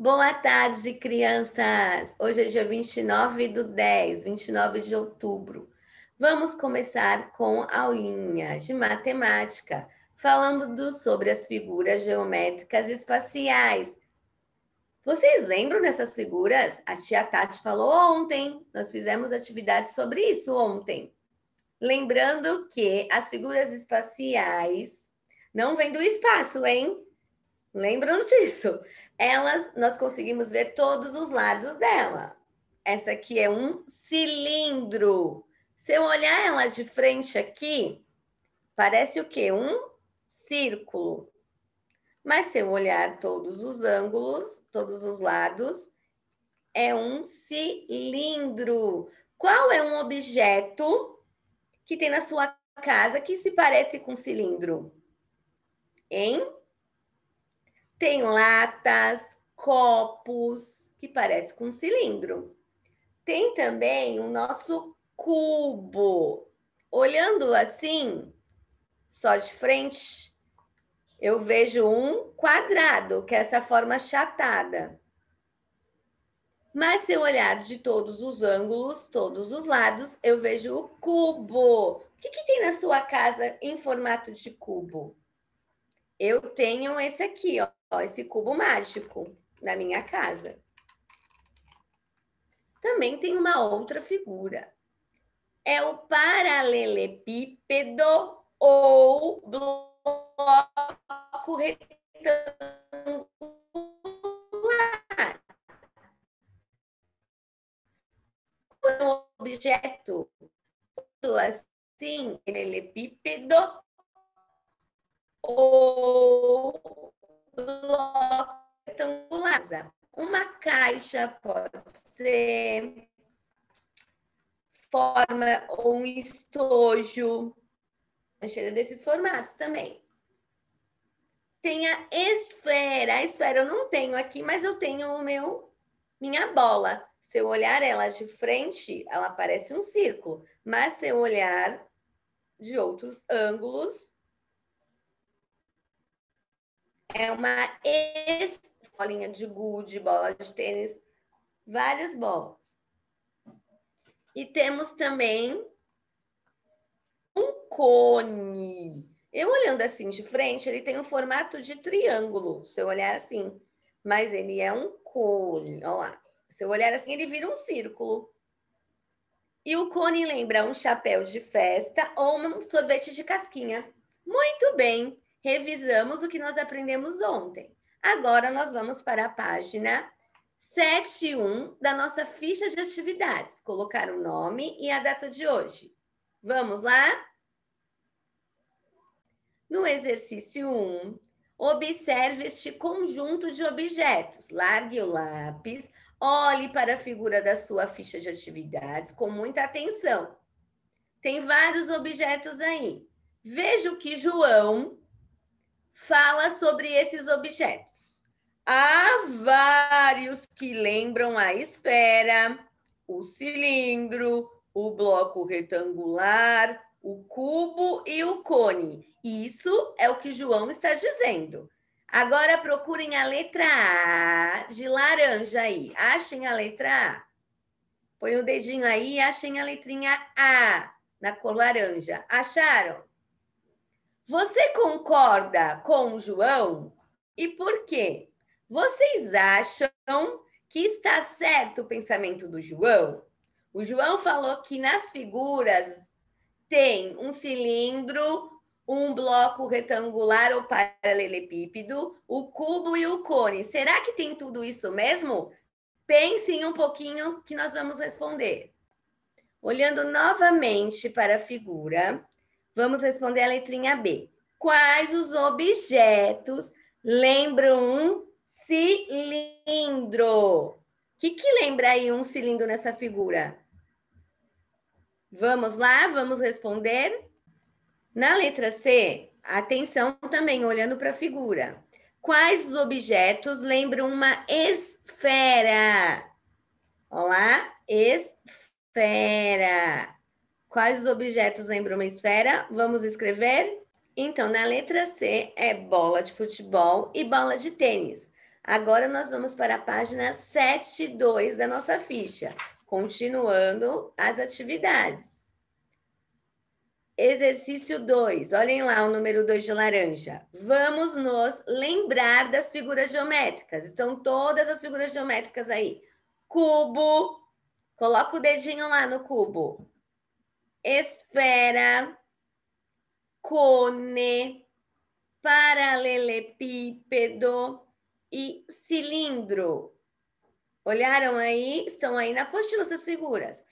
Boa tarde, crianças! Hoje é dia 29 do 10, 29 de outubro. Vamos começar com a aulinha de matemática, falando do, sobre as figuras geométricas espaciais. Vocês lembram dessas figuras? A tia Tati falou ontem, nós fizemos atividade sobre isso ontem. Lembrando que as figuras espaciais não vêm do espaço, hein? Lembram disso? elas, nós conseguimos ver todos os lados dela. Essa aqui é um cilindro. Se eu olhar ela de frente aqui, parece o quê? Um círculo. Mas se eu olhar todos os ângulos, todos os lados, é um cilindro. Qual é um objeto que tem na sua casa que se parece com cilindro? Hein? Tem latas, copos, que parece com um cilindro. Tem também o nosso cubo. Olhando assim, só de frente, eu vejo um quadrado, que é essa forma chatada. Mas se eu olhar de todos os ângulos, todos os lados, eu vejo o cubo. O que, que tem na sua casa em formato de cubo? Eu tenho esse aqui, ó, ó, esse cubo mágico na minha casa. Também tem uma outra figura. É o paralelepípedo ou bloco retangular. É um objeto assim, paralelepípedo é ou bloco retangular. Uma caixa pode ser forma ou um estojo, cheira desses formatos também. Tem a esfera. A esfera eu não tenho aqui, mas eu tenho o meu minha bola. Se eu olhar ela de frente, ela parece um círculo, mas se eu olhar de outros ângulos, é uma bolinha de gude, bola de tênis, várias bolas. E temos também um cone. Eu olhando assim de frente, ele tem um formato de triângulo, se eu olhar assim. Mas ele é um cone, ó lá. Se eu olhar assim, ele vira um círculo. E o cone lembra um chapéu de festa ou um sorvete de casquinha. Muito bem! Revisamos o que nós aprendemos ontem. Agora nós vamos para a página 71 da nossa ficha de atividades, colocar o nome e a data de hoje. Vamos lá? No exercício 1, observe este conjunto de objetos. Largue o lápis, olhe para a figura da sua ficha de atividades com muita atenção. Tem vários objetos aí. Veja o que João fala sobre esses objetos. Há vários que lembram a esfera, o cilindro, o bloco retangular, o cubo e o cone. Isso é o que João está dizendo. Agora procurem a letra A de laranja aí. Achem a letra A. Põe o um dedinho aí e achem a letrinha A na cor laranja. Acharam? Você concorda com o João? E por quê? Vocês acham que está certo o pensamento do João? O João falou que nas figuras tem um cilindro, um bloco retangular ou paralelepípedo, o cubo e o cone. Será que tem tudo isso mesmo? Pensem um pouquinho que nós vamos responder. Olhando novamente para a figura, Vamos responder a letrinha B. Quais os objetos lembram um cilindro? O que, que lembra aí um cilindro nessa figura? Vamos lá, vamos responder. Na letra C, atenção também, olhando para a figura. Quais os objetos lembram uma esfera? Olá, esfera. Quais os objetos lembram uma esfera? Vamos escrever? Então, na letra C é bola de futebol e bola de tênis. Agora nós vamos para a página 72 da nossa ficha, continuando as atividades. Exercício 2. Olhem lá o número 2 de laranja. Vamos nos lembrar das figuras geométricas. Estão todas as figuras geométricas aí. Cubo. Coloca o dedinho lá no cubo esfera, cone, paralelepípedo e cilindro. Olharam aí? Estão aí na apostila essas figuras.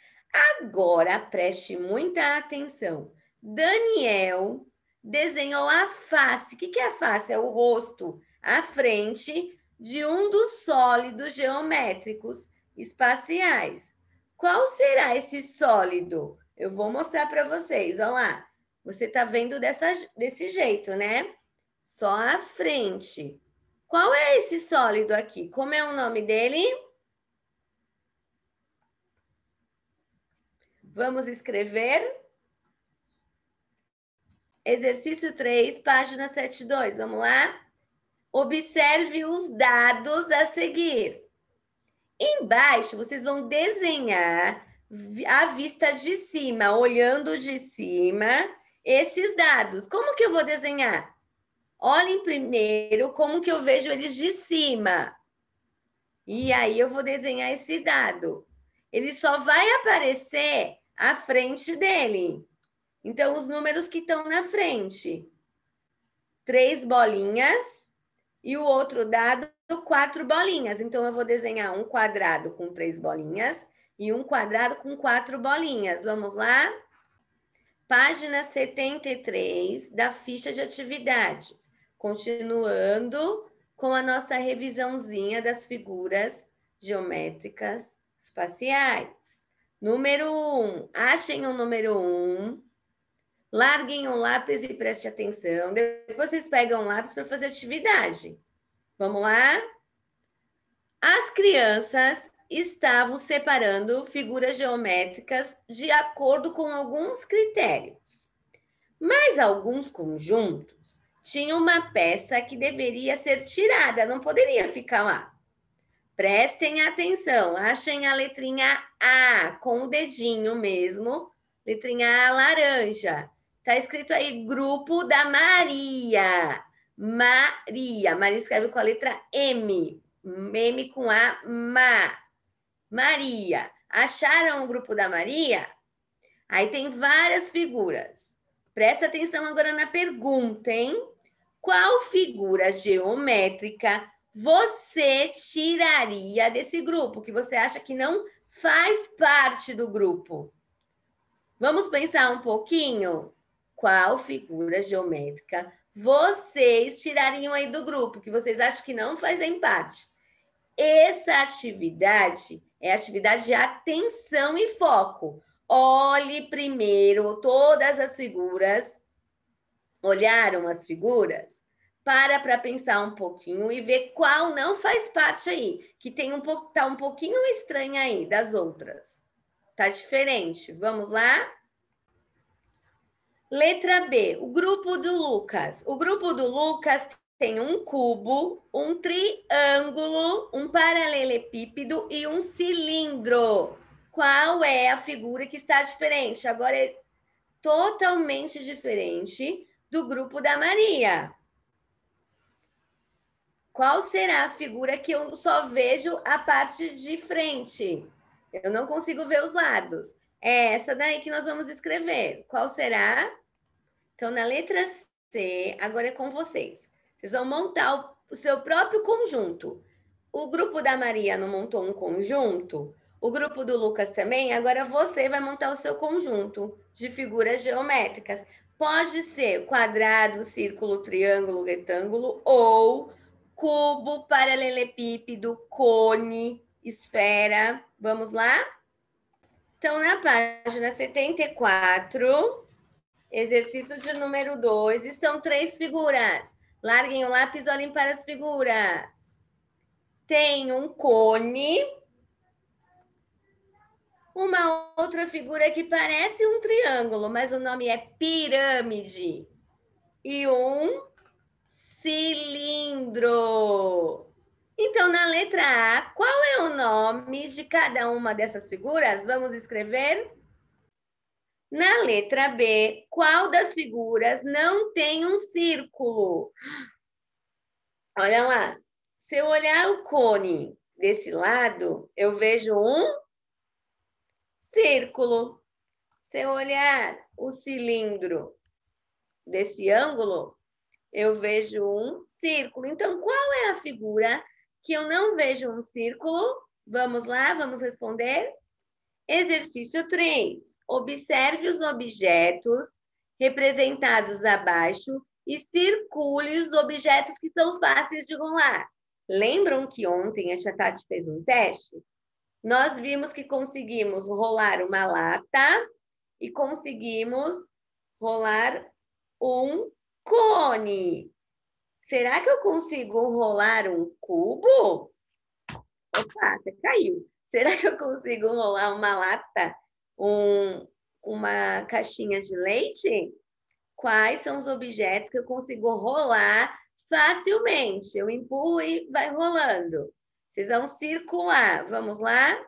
Agora preste muita atenção. Daniel desenhou a face. O que é a face? É o rosto, a frente de um dos sólidos geométricos espaciais. Qual será esse sólido? Eu vou mostrar para vocês, olha lá. Você está vendo dessa, desse jeito, né? Só a frente. Qual é esse sólido aqui? Como é o nome dele? Vamos escrever. Exercício 3, página 72. Vamos lá? Observe os dados a seguir. Embaixo, vocês vão desenhar à vista de cima, olhando de cima, esses dados. Como que eu vou desenhar? Olhem primeiro como que eu vejo eles de cima. E aí eu vou desenhar esse dado. Ele só vai aparecer à frente dele. Então, os números que estão na frente. Três bolinhas e o outro dado, quatro bolinhas. Então, eu vou desenhar um quadrado com três bolinhas e um quadrado com quatro bolinhas. Vamos lá? Página 73 da ficha de atividades. Continuando com a nossa revisãozinha das figuras geométricas espaciais. Número 1. Um, achem o número 1. Um, larguem um lápis e prestem atenção. Depois vocês pegam o lápis para fazer atividade. Vamos lá? As crianças estavam separando figuras geométricas de acordo com alguns critérios. Mas alguns conjuntos tinham uma peça que deveria ser tirada, não poderia ficar lá. Prestem atenção, achem a letrinha A com o dedinho mesmo, letrinha A laranja. Tá escrito aí grupo da Maria. Maria, Maria escreve com a letra M, M com A, Ma. Maria. Acharam o grupo da Maria? Aí tem várias figuras. Presta atenção agora na pergunta, hein? Qual figura geométrica você tiraria desse grupo que você acha que não faz parte do grupo? Vamos pensar um pouquinho? Qual figura geométrica vocês tirariam aí do grupo que vocês acham que não fazem parte? Essa atividade é atividade de atenção e foco. Olhe primeiro todas as figuras. Olharam as figuras? Para para pensar um pouquinho e ver qual não faz parte aí, que tem um pouco tá um pouquinho estranha aí das outras. Tá diferente. Vamos lá? Letra B, o grupo do Lucas. O grupo do Lucas tem um cubo, um triângulo, um paralelepípedo e um cilindro. Qual é a figura que está diferente? Agora é totalmente diferente do grupo da Maria. Qual será a figura que eu só vejo a parte de frente? Eu não consigo ver os lados. É essa daí que nós vamos escrever. Qual será? Então, na letra C, agora é com vocês. Vocês vão montar o seu próprio conjunto. O grupo da Maria não montou um conjunto? O grupo do Lucas também? Agora você vai montar o seu conjunto de figuras geométricas. Pode ser quadrado, círculo, triângulo, retângulo ou cubo, paralelepípedo, cone, esfera. Vamos lá? Então, na página 74, exercício de número 2, estão três figuras. Larguem o lápis, olhem para as figuras. Tem um cone. Uma outra figura que parece um triângulo, mas o nome é pirâmide. E um cilindro. Então, na letra A, qual é o nome de cada uma dessas figuras? Vamos escrever na letra B, qual das figuras não tem um círculo? Olha lá. Se eu olhar o cone desse lado, eu vejo um círculo. Se eu olhar o cilindro desse ângulo, eu vejo um círculo. Então, qual é a figura que eu não vejo um círculo? Vamos lá, vamos responder. Exercício 3. Observe os objetos representados abaixo e circule os objetos que são fáceis de rolar. Lembram que ontem a Chatati fez um teste? Nós vimos que conseguimos rolar uma lata e conseguimos rolar um cone. Será que eu consigo rolar um cubo? Opa, caiu será que eu consigo rolar uma lata, um, uma caixinha de leite? Quais são os objetos que eu consigo rolar facilmente? Eu empurro e vai rolando. Vocês vão circular. Vamos lá?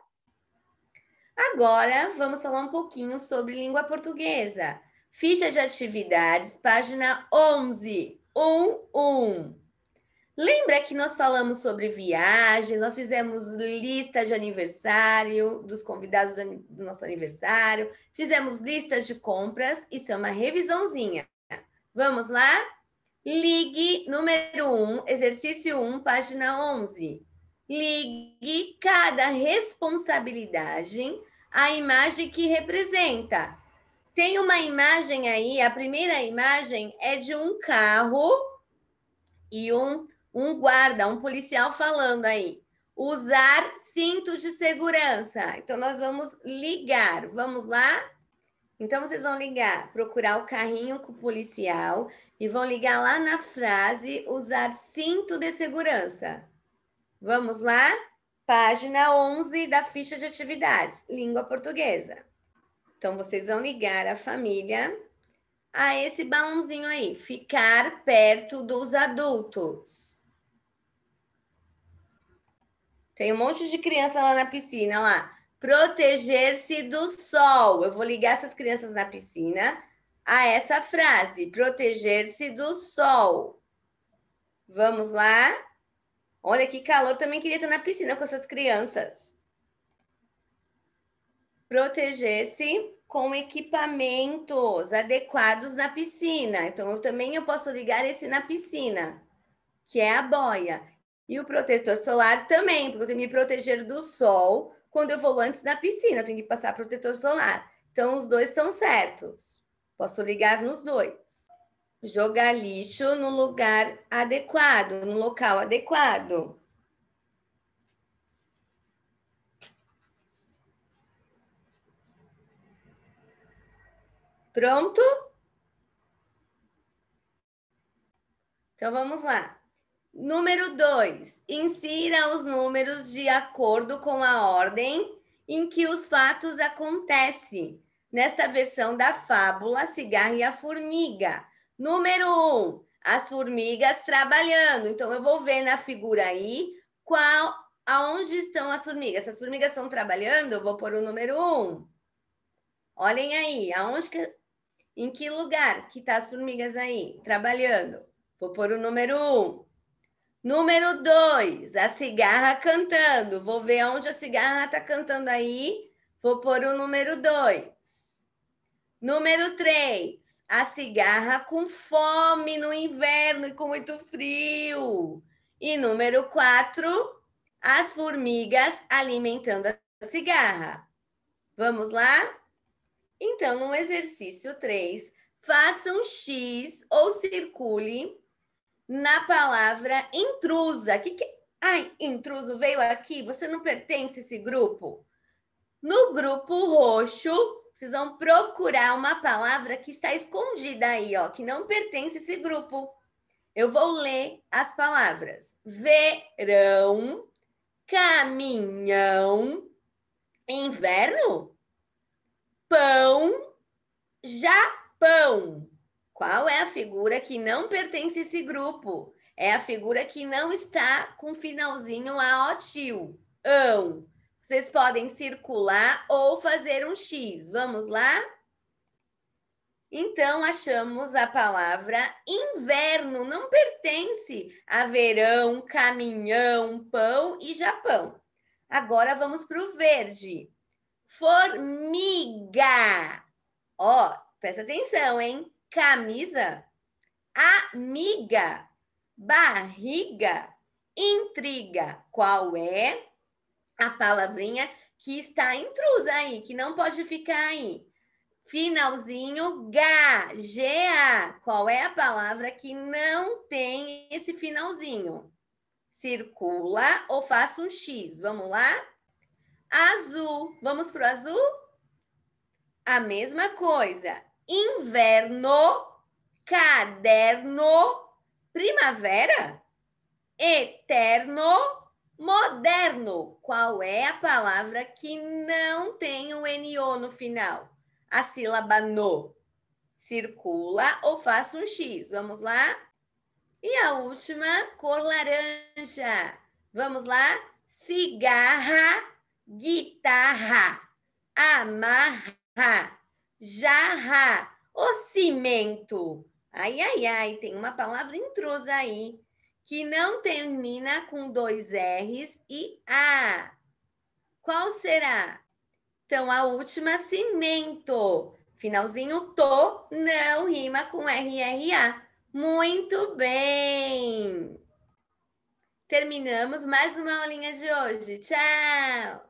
Agora vamos falar um pouquinho sobre língua portuguesa. Ficha de atividades, página 11. 1, 1. Lembra que nós falamos sobre viagens, nós fizemos lista de aniversário, dos convidados do nosso aniversário, fizemos listas de compras, isso é uma revisãozinha. Vamos lá? Ligue número 1, um, exercício 1, um, página 11. Ligue cada responsabilidade à imagem que representa. Tem uma imagem aí, a primeira imagem é de um carro e um um guarda, um policial falando aí. Usar cinto de segurança. Então, nós vamos ligar. Vamos lá? Então, vocês vão ligar, procurar o carrinho com o policial e vão ligar lá na frase usar cinto de segurança. Vamos lá? Página 11 da ficha de atividades, língua portuguesa. Então, vocês vão ligar a família a esse balãozinho aí, ficar perto dos adultos. Tem um monte de criança lá na piscina, lá. Proteger-se do sol. Eu vou ligar essas crianças na piscina a essa frase: proteger-se do sol. Vamos lá? Olha que calor, também queria estar na piscina com essas crianças. Proteger-se com equipamentos adequados na piscina. Então, eu também eu posso ligar esse na piscina, que é a boia. E o protetor solar também, porque eu tenho que me proteger do sol quando eu vou antes na piscina, eu tenho que passar protetor solar. Então, os dois estão certos. Posso ligar nos dois. Jogar lixo no lugar adequado, no local adequado. Pronto? Então vamos lá. Número 2, insira os números de acordo com a ordem em que os fatos acontecem. Nesta versão da fábula Cigarro e a Formiga. Número 1, um, as formigas trabalhando. Então eu vou ver na figura aí qual aonde estão as formigas. Se as formigas estão trabalhando, eu vou pôr o número 1. Um. Olhem aí, aonde que, em que lugar que tá as formigas aí trabalhando? Vou pôr o número 1. Um. Número dois, a cigarra cantando. Vou ver onde a cigarra está cantando aí. Vou pôr o número dois. Número três, a cigarra com fome no inverno e com muito frio. E número quatro, as formigas alimentando a cigarra. Vamos lá? Então, no exercício 3, faça um X ou circule na palavra intrusa. Que que... Ai, intruso veio aqui, você não pertence a esse grupo. No grupo roxo, vocês vão procurar uma palavra que está escondida aí, ó, que não pertence a esse grupo. Eu vou ler as palavras: verão, caminhão, inverno, pão, Japão. Qual é a figura que não pertence a esse grupo? É a figura que não está com finalzinho a tio. Ão. Vocês podem circular ou fazer um X. Vamos lá? Então, achamos a palavra inverno. Não pertence a verão, caminhão, pão e Japão. Agora vamos para o verde. Formiga. Ó, presta atenção, hein? camisa, amiga, barriga, intriga. Qual é a palavrinha que está intrusa aí, que não pode ficar aí? Finalzinho GA, GA. Qual é a palavra que não tem esse finalzinho? Circula ou faça um X. Vamos lá? Azul. Vamos para o azul? A mesma coisa inverno, caderno, primavera, eterno, moderno. Qual é a palavra que não tem o NO no final? A sílaba no. Circula ou faça um X. Vamos lá? E a última, cor laranja. Vamos lá? Cigarra, guitarra, amarra. Jarra, o cimento. Ai, ai, ai, tem uma palavra intrusa aí que não termina com dois R's e A. Qual será? Então, a última, cimento. Finalzinho to não rima com RRA. Muito bem! Terminamos mais uma aulinha de hoje. Tchau!